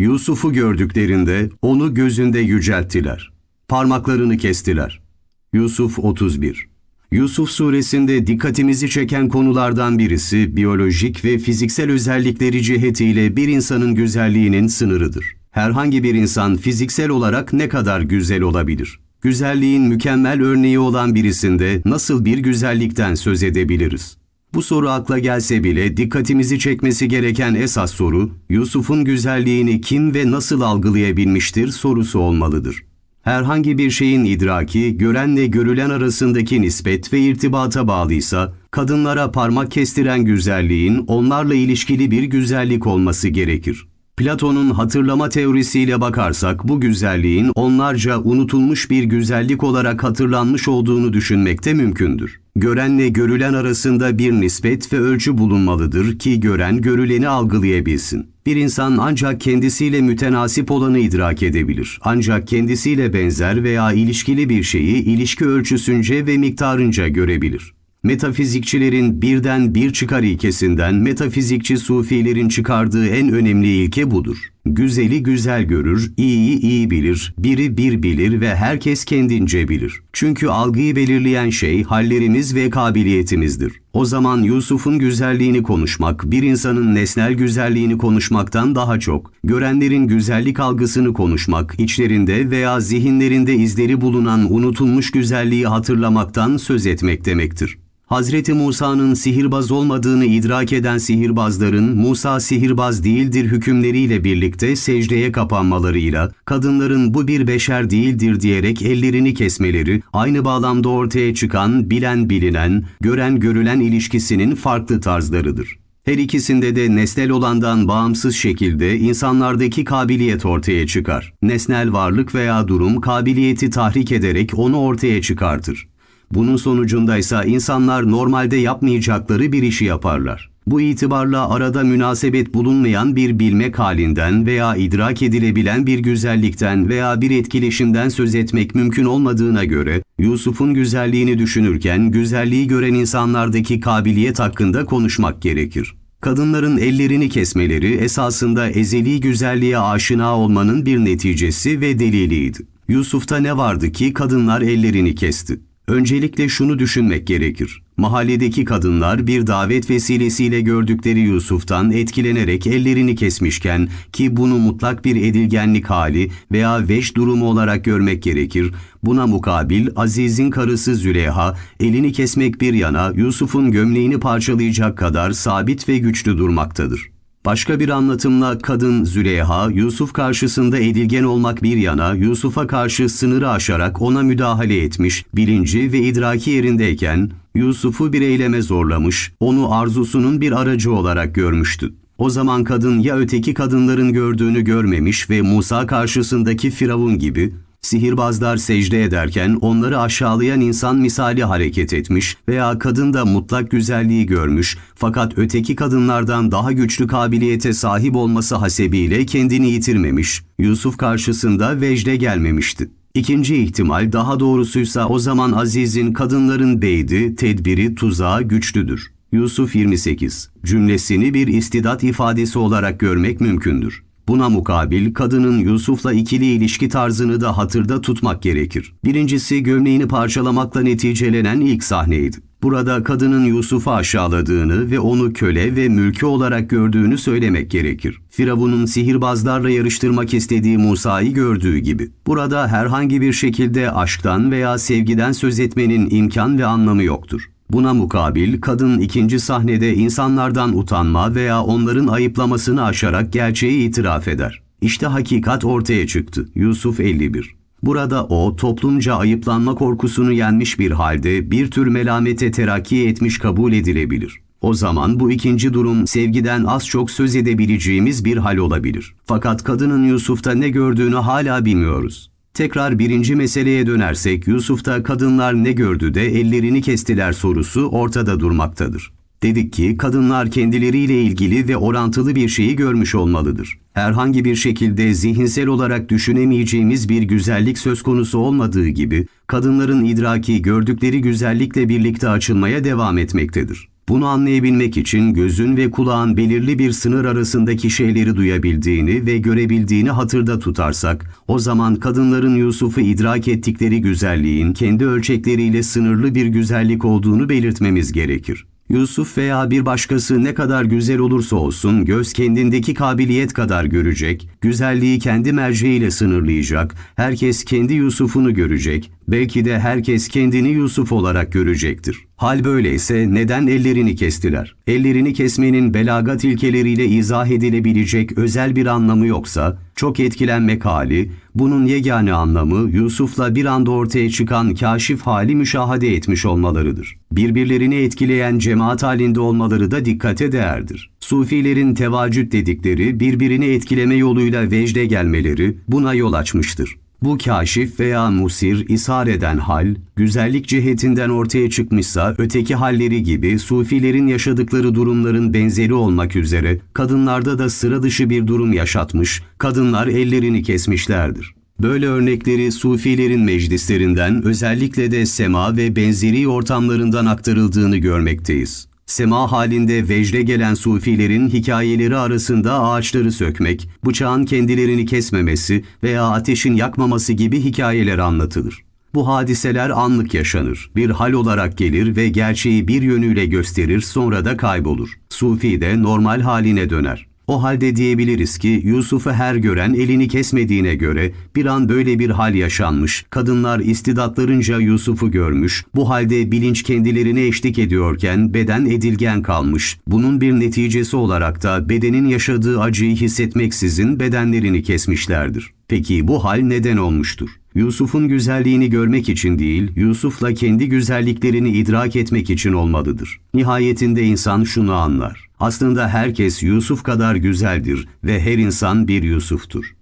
Yusuf'u gördüklerinde onu gözünde yücelttiler. Parmaklarını kestiler. Yusuf 31 Yusuf suresinde dikkatimizi çeken konulardan birisi biyolojik ve fiziksel özellikleri cihetiyle bir insanın güzelliğinin sınırıdır. Herhangi bir insan fiziksel olarak ne kadar güzel olabilir? Güzelliğin mükemmel örneği olan birisinde nasıl bir güzellikten söz edebiliriz? Bu soru akla gelse bile dikkatimizi çekmesi gereken esas soru, Yusuf'un güzelliğini kim ve nasıl algılayabilmiştir sorusu olmalıdır. Herhangi bir şeyin idraki, görenle görülen arasındaki nispet ve irtibata bağlıysa, kadınlara parmak kestiren güzelliğin onlarla ilişkili bir güzellik olması gerekir. Platon'un hatırlama teorisiyle bakarsak bu güzelliğin onlarca unutulmuş bir güzellik olarak hatırlanmış olduğunu düşünmek de mümkündür görenle görülen arasında bir nispet ve ölçü bulunmalıdır ki gören görüleni algılayabilsin. Bir insan ancak kendisiyle mütenasip olanı idrak edebilir. Ancak kendisiyle benzer veya ilişkili bir şeyi ilişki ölçüsünce ve miktarınca görebilir. Metafizikçilerin birden bir çıkar ilkesinden metafizikçi sufilerin çıkardığı en önemli ilke budur. Güzeli güzel görür, iyiyi iyi bilir, biri bir bilir ve herkes kendince bilir. Çünkü algıyı belirleyen şey hallerimiz ve kabiliyetimizdir. O zaman Yusuf'un güzelliğini konuşmak, bir insanın nesnel güzelliğini konuşmaktan daha çok, görenlerin güzellik algısını konuşmak, içlerinde veya zihinlerinde izleri bulunan unutulmuş güzelliği hatırlamaktan söz etmek demektir. Hazreti Musa'nın sihirbaz olmadığını idrak eden sihirbazların Musa sihirbaz değildir hükümleriyle birlikte secdeye kapanmalarıyla, kadınların bu bir beşer değildir diyerek ellerini kesmeleri, aynı bağlamda ortaya çıkan bilen bilinen, gören görülen ilişkisinin farklı tarzlarıdır. Her ikisinde de nesnel olandan bağımsız şekilde insanlardaki kabiliyet ortaya çıkar. Nesnel varlık veya durum kabiliyeti tahrik ederek onu ortaya çıkartır. Bunun sonucunda ise insanlar normalde yapmayacakları bir işi yaparlar. Bu itibarla arada münasebet bulunmayan bir bilmek halinden veya idrak edilebilen bir güzellikten veya bir etkileşimden söz etmek mümkün olmadığına göre, Yusuf'un güzelliğini düşünürken güzelliği gören insanlardaki kabiliyet hakkında konuşmak gerekir. Kadınların ellerini kesmeleri esasında ezeli güzelliğe aşina olmanın bir neticesi ve deliliydi. Yusuf'ta ne vardı ki kadınlar ellerini kesti? Öncelikle şunu düşünmek gerekir. Mahalledeki kadınlar bir davet vesilesiyle gördükleri Yusuf'tan etkilenerek ellerini kesmişken ki bunu mutlak bir edilgenlik hali veya veş durumu olarak görmek gerekir. Buna mukabil Aziz'in karısı Züleyha elini kesmek bir yana Yusuf'un gömleğini parçalayacak kadar sabit ve güçlü durmaktadır. Başka bir anlatımla kadın Züleyha, Yusuf karşısında edilgen olmak bir yana Yusuf'a karşı sınırı aşarak ona müdahale etmiş, bilinci ve idraki yerindeyken Yusuf'u bir eyleme zorlamış, onu arzusunun bir aracı olarak görmüştü. O zaman kadın ya öteki kadınların gördüğünü görmemiş ve Musa karşısındaki Firavun gibi Sihirbazlar secde ederken onları aşağılayan insan misali hareket etmiş veya kadın da mutlak güzelliği görmüş fakat öteki kadınlardan daha güçlü kabiliyete sahip olması hasebiyle kendini yitirmemiş. Yusuf karşısında vecde gelmemişti. İkinci ihtimal daha doğrusuysa o zaman Aziz'in kadınların beydi, tedbiri, tuzağı güçlüdür. Yusuf 28 cümlesini bir istidat ifadesi olarak görmek mümkündür. Buna mukabil kadının Yusuf'la ikili ilişki tarzını da hatırda tutmak gerekir. Birincisi gömleğini parçalamakla neticelenen ilk sahneydi. Burada kadının Yusuf'u aşağıladığını ve onu köle ve mülkü olarak gördüğünü söylemek gerekir. Firavun'un sihirbazlarla yarıştırmak istediği Musa'yı gördüğü gibi. Burada herhangi bir şekilde aşktan veya sevgiden söz etmenin imkan ve anlamı yoktur. Buna mukabil kadın ikinci sahnede insanlardan utanma veya onların ayıplamasını aşarak gerçeği itiraf eder. İşte hakikat ortaya çıktı. Yusuf 51 Burada o toplumca ayıplanma korkusunu yenmiş bir halde bir tür melamete terakki etmiş kabul edilebilir. O zaman bu ikinci durum sevgiden az çok söz edebileceğimiz bir hal olabilir. Fakat kadının Yusuf'ta ne gördüğünü hala bilmiyoruz. Tekrar birinci meseleye dönersek Yusuf'ta kadınlar ne gördü de ellerini kestiler sorusu ortada durmaktadır. Dedik ki kadınlar kendileriyle ilgili ve orantılı bir şeyi görmüş olmalıdır. Herhangi bir şekilde zihinsel olarak düşünemeyeceğimiz bir güzellik söz konusu olmadığı gibi kadınların idraki gördükleri güzellikle birlikte açılmaya devam etmektedir. Bunu anlayabilmek için gözün ve kulağın belirli bir sınır arasındaki şeyleri duyabildiğini ve görebildiğini hatırda tutarsak, o zaman kadınların Yusuf'u idrak ettikleri güzelliğin kendi ölçekleriyle sınırlı bir güzellik olduğunu belirtmemiz gerekir. Yusuf veya bir başkası ne kadar güzel olursa olsun göz kendindeki kabiliyet kadar görecek, güzelliği kendi merceğiyle sınırlayacak, herkes kendi Yusuf'unu görecek, belki de herkes kendini Yusuf olarak görecektir. Hal böyleyse neden ellerini kestiler? Ellerini kesmenin belagat ilkeleriyle izah edilebilecek özel bir anlamı yoksa, çok etkilenmek hali, bunun yegane anlamı Yusuf'la bir anda ortaya çıkan kaşif hali müşahede etmiş olmalarıdır. Birbirlerini etkileyen cemaat halinde olmaları da dikkate değerdir. Sufilerin tevacüt dedikleri birbirini etkileme yoluyla vecde gelmeleri buna yol açmıştır. Bu kaşif veya musir ishar eden hal, güzellik cihetinden ortaya çıkmışsa öteki halleri gibi sufilerin yaşadıkları durumların benzeri olmak üzere kadınlarda da sıra dışı bir durum yaşatmış, kadınlar ellerini kesmişlerdir. Böyle örnekleri sufilerin meclislerinden özellikle de sema ve benzeri ortamlarından aktarıldığını görmekteyiz. Sema halinde vecde gelen sufilerin hikayeleri arasında ağaçları sökmek, bıçağın kendilerini kesmemesi veya ateşin yakmaması gibi hikayeler anlatılır. Bu hadiseler anlık yaşanır, bir hal olarak gelir ve gerçeği bir yönüyle gösterir sonra da kaybolur. Sufi de normal haline döner. O halde diyebiliriz ki Yusuf'u her gören elini kesmediğine göre bir an böyle bir hal yaşanmış. Kadınlar istidatlarınca Yusuf'u görmüş. Bu halde bilinç kendilerine eşlik ediyorken beden edilgen kalmış. Bunun bir neticesi olarak da bedenin yaşadığı acıyı hissetmeksizin bedenlerini kesmişlerdir. Peki bu hal neden olmuştur? Yusuf'un güzelliğini görmek için değil, Yusuf'la kendi güzelliklerini idrak etmek için olmalıdır. Nihayetinde insan şunu anlar. Aslında herkes Yusuf kadar güzeldir ve her insan bir Yusuf'tur.